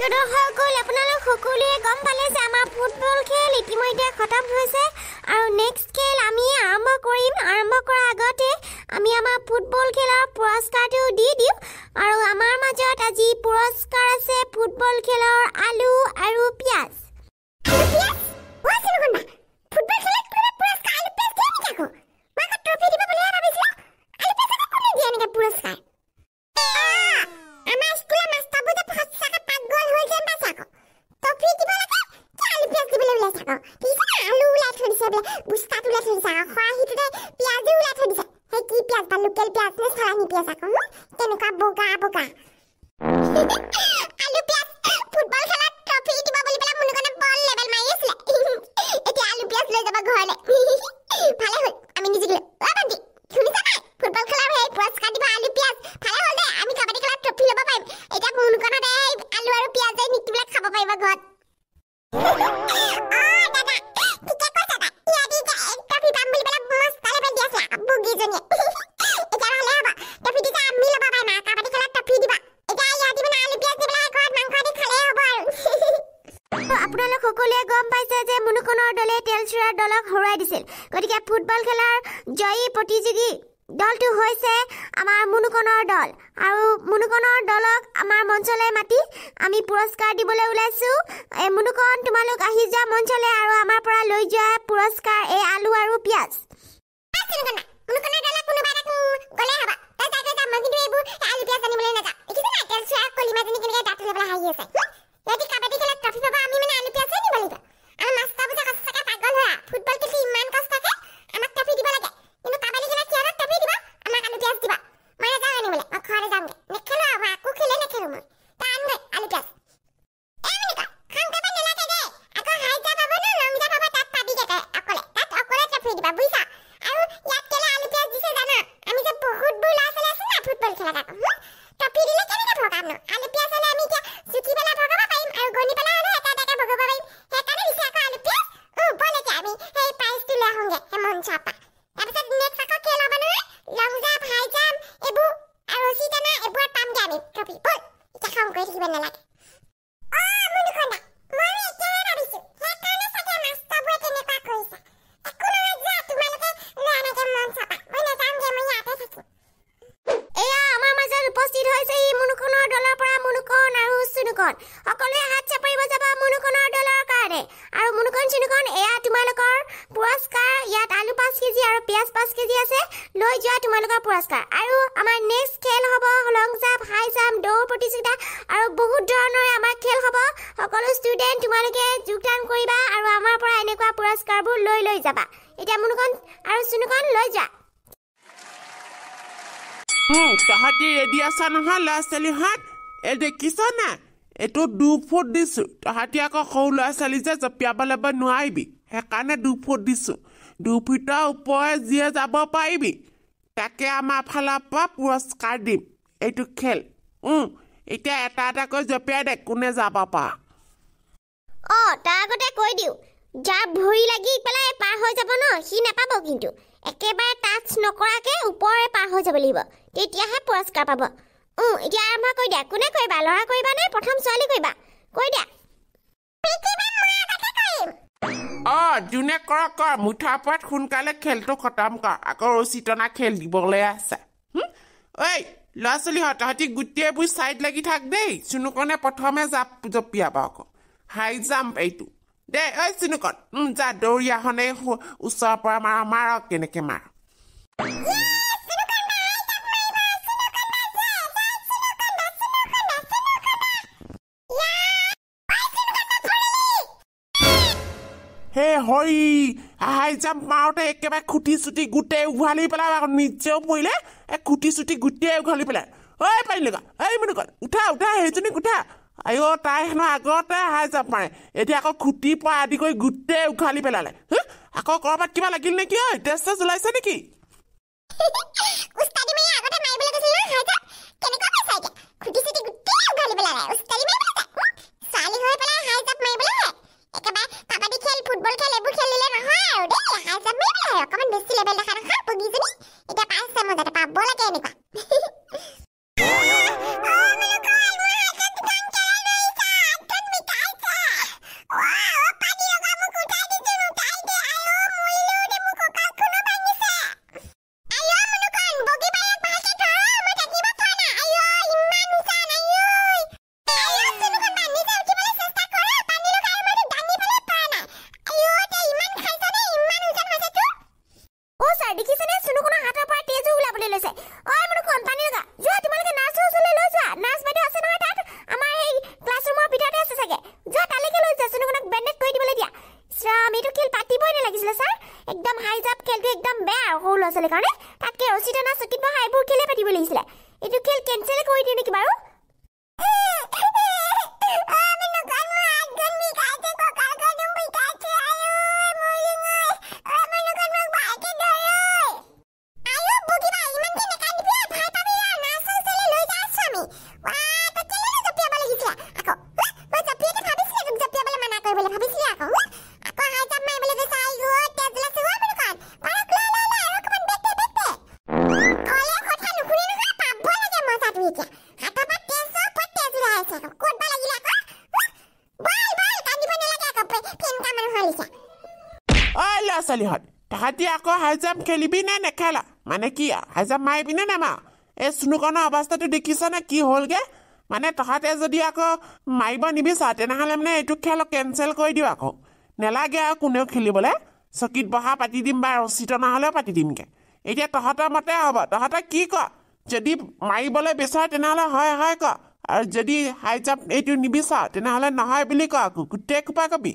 দৰ্শকসকল আপোনালোক সকলোৱে গম পালে যে আমাৰ ফুটবল খেল ইতিমধ্যে খতম হৈছে আৰু নেক্সট খেল আমি আৰম্ভ কৰিম আৰম্ভ কৰাৰ আগতে আমি আমাৰ ফুটবল খেলৰ পুৰস্কাৰটো দি দিওঁ আৰু আমাৰ মাজত আজি পুৰস্কাৰ আছে ফুটবল খেলৰ আলু আৰু পিঁয়াজ বস্তা তুলে থৈ দিছা খোৱা সেইটোতে পিঁয়াজো ওলাই থৈ দিছা সেই কি পিঁয়াজ বা লোকেল পিঁয়াজ নে চালানি পিঁয়াজ আকৌ কেনেকুৱা বগা বগা আলু আৰু পিঁয়াজে নিকি পেলাই খাব পাৰিবা ঘৰত আপোনালোক সকলোৱে গম পাইছে যে মুনুখনৰ দলে তেলচুৰাৰ দলক হৰুৱাই দিছিল গতিকে ফুটবল খেলাৰ জয়ী প্ৰতিযোগী দলটো হৈছে আমাৰ মুনুকণৰ দল আৰু মুনুকণৰ দলক আমাৰ মঞ্চলৈ মাতি আমি পুৰস্কাৰ দিবলৈ ওলাইছোঁ এই মুনুকণ তোমালোক আহি যোৱা মঞ্চলৈ আৰু আমাৰ পৰা লৈ যোৱা পুৰস্কাৰ এই আলু আৰু পিঁয়াজ அனுப்பியாச்சு চিনুকণ সকলোৱে হাত চাপৰিব যাবা মনুকণৰ দলৰ কাৰণে আৰু মনুকণ চিনুকণ এয়া তোমালোকৰ পুৰস্কাৰ ইয়াত আলু পাঁচ কেজি আৰু পিঁয়াজ পাঁচ কেজি আছে লৈ যোৱা তোমালোকৰ পুৰস্কাৰ আৰু আমাৰ নেক্সট খেল হ'ব লং জাম্প হাই জাম্প দৌৰ প্ৰতিযোগিতা আৰু বহুত ধৰণৰ আমাৰ খেল হ'ব সকলো ষ্টুডেণ্ট তোমালোকে যোগদান কৰিবা আৰু আমাৰ পৰা এনেকুৱা পুৰস্কাৰবোৰ লৈ লৈ যাবা এতিয়া মনুকণ আৰু চিনুকণ লৈ যোৱা তাহাঁতি এদি আছা নহয় ল'ৰা ছোৱালীহঁত এ দেখিছ না এইটো দুফুট দিছোঁ তহঁতি আকৌ সৰু ল'ৰা ছোৱালী যে জঁপিয়াব লাগিব নোৱাৰিবি সেইকাৰণে দুফুট দিছোঁ দুফুটৰ ওপৰে যিয়ে যাব পাৰিবি তাকে আমাৰ ফালৰ পৰা পুৰস্কাৰ দিম এইটো খেল এতিয়া এটা এটাকৈ জঁপিয়াই দে কোনে যাব পাৰা অ তাৰ আগতে কৈ দিওঁ যাৰ ভৰি লাগি পেলাই পাৰ হৈ যাব ন সি নাপাব কিন্তু একেবাৰে টাচ নকৰাকৈ ওপৰে পাৰ হৈ যাব লাগিব তেতিয়াহে পুৰস্কাৰ পাব এতিয়া আৰম্ভ কৰি দিয়া কোনে কৰিবা ল'ৰা কৰিবা নে প্ৰথম ছোৱালী কৰিবা কৈ দিয়া যোনে কৰ কৰ মুঠাৰ পৰা সোনকালে খেলটো খতম কৰ আকৌ ৰচিতনা খেল দিবলৈ আছে ঐ ল'ৰা ছোৱালীহঁত তহঁতি গোটেইবোৰ ছাইড লাগি থাক দেই চুনুকণে প্ৰথমে জাপ জপিয়াবা আকৌ হাই জাম্প এইটো দে ঐ চুনুকণ যা দৌৰি আহনে ওচৰৰ পৰা মাৰ মাৰ কেনেকৈ মাৰ হৰি হাই জাম্প মাৰোতে একেবাৰে খুটি চুটি গোটেই উঘালি পেলাই আকৌ নিজেও পৰিলে এই খুটি চুটি গোটেই উঘালি পেলাই ঐ পাৰিলে এই মানে কয় উঠা উঠা সেইজনী উঠা আইঅ তাই হেনো আগতে হাই জাম্প মাৰে এতিয়া আকৌ খুটি পৰা আদি কৰি গোটেই উঘালি পেলালে আকৌ ক'ৰবাত কিবা লাগিল নেকি ঐ টেষ্ট তেজ ওলাইছে নেকি খুটি চুটি গোটেই উঘালি পেলালে আছালি হত তাহাঁতি আকৌ হাইজাম খেলিবি নে নেখেলা মানে কি হাইজাম মাৰিবি নে নেমাৰ এই চুনুকণৰ অৱস্থাটো দেখিছনে কি হ'লগৈ মানে তহঁতে যদি আকৌ মাৰিব নিবিচাৰ তেনেহ'লে মানে এইটো খেল কেঞ্চেল কৰি দিওঁ আকৌ নেলাগে আৰু কোনেও খেলিবলৈ চকীত বহা পাতি দিম বা ৰচিত নহ'লেও পাতি দিমগৈ এতিয়া তহঁতৰ মতে হ'ব তহঁতে কি ক যদি মাৰিবলৈ বিচাৰ তেনেহ'লে হয় হয় ক আৰু যদি হাই জাম্প এইটো নিবিচাৰ তেনেহ'লে নহয় বুলি কোৱা আকৌ গোটেই কোপা কবি